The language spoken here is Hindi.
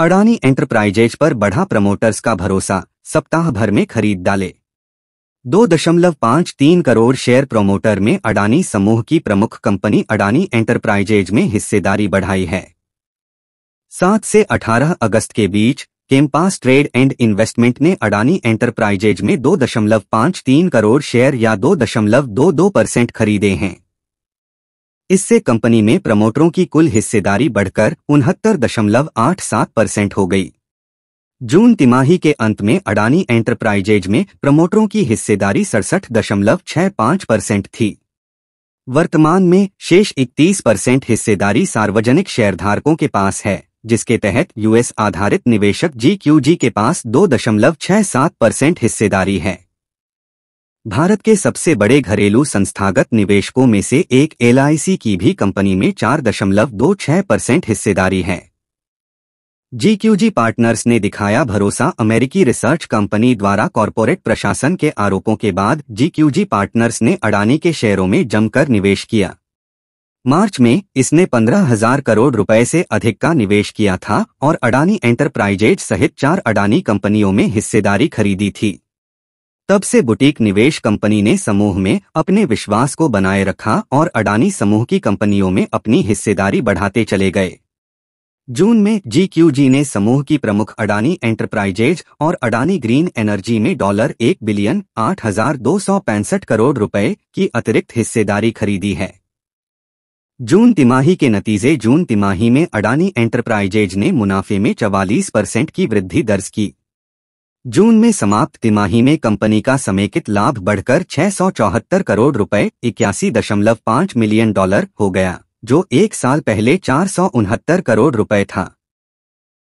अडानी एंटरप्राइजेज पर बढ़ा प्रमोटर्स का भरोसा सप्ताह भर में खरीद डाले दो दशमलव पांच तीन करोड़ शेयर प्रमोटर में अडानी समूह की प्रमुख कंपनी अडानी एंटरप्राइजेज में हिस्सेदारी बढ़ाई है सात से अठारह अगस्त के बीच केम्पास ट्रेड एंड इन्वेस्टमेंट ने अडानी एंटरप्राइजेज में दो दशमलव पाँच तीन करोड़ शेयर या दो दशमलव दो दो परसेंट खरीदे हैं इससे कंपनी में प्रमोटरों की कुल हिस्सेदारी बढ़कर उनहत्तर दशमलव आठ सात परसेंट हो गई जून तिमाही के अंत में अडानी एंटरप्राइजेज में प्रमोटरों की हिस्सेदारी सड़सठ दशमलव छह पाँच परसेंट थी वर्तमान में शेष 31 परसेंट हिस्सेदारी सार्वजनिक शेयरधारकों के पास है जिसके तहत यूएस आधारित निवेशक जी के पास 2.67 परसेंट हिस्सेदारी है भारत के सबसे बड़े घरेलू संस्थागत निवेशकों में से एक एल की भी कंपनी में चार दशमलव दो छह परसेंट हिस्सेदारी है जीक्यूजी पार्टनर्स ने दिखाया भरोसा अमेरिकी रिसर्च कंपनी द्वारा कॉरपोरेट प्रशासन के आरोपों के बाद जीक्यूजी पार्टनर्स ने अडानी के शेयरों में जमकर निवेश किया मार्च में इसने पंद्रह हजार करोड़ रुपए से अधिक का निवेश किया था और अडानी एंटरप्राइजेज सहित चार अडानी कंपनियों में हिस्सेदारी खरीदी थी तब से बुटीक निवेश कंपनी ने समूह में अपने विश्वास को बनाए रखा और अडानी समूह की कंपनियों में अपनी हिस्सेदारी बढ़ाते चले गए जून में जीक्यूजी ने समूह की प्रमुख अडानी एंटरप्राइजेज और अडानी ग्रीन एनर्जी में डॉलर एक बिलियन आठ हजार दो सौ पैंसठ करोड़ रुपए की अतिरिक्त हिस्सेदारी खरीदी है जून तिमाही के नतीजे जून तिमाही में अडानी एंटरप्राइजेज ने मुनाफे में 44 परसेंट की वृद्धि दर्ज की जून में समाप्त तिमाही में कंपनी का समेकित लाभ बढ़कर छह करोड़ रुपए इक्यासी मिलियन डॉलर हो गया जो एक साल पहले चार करोड़ रुपए था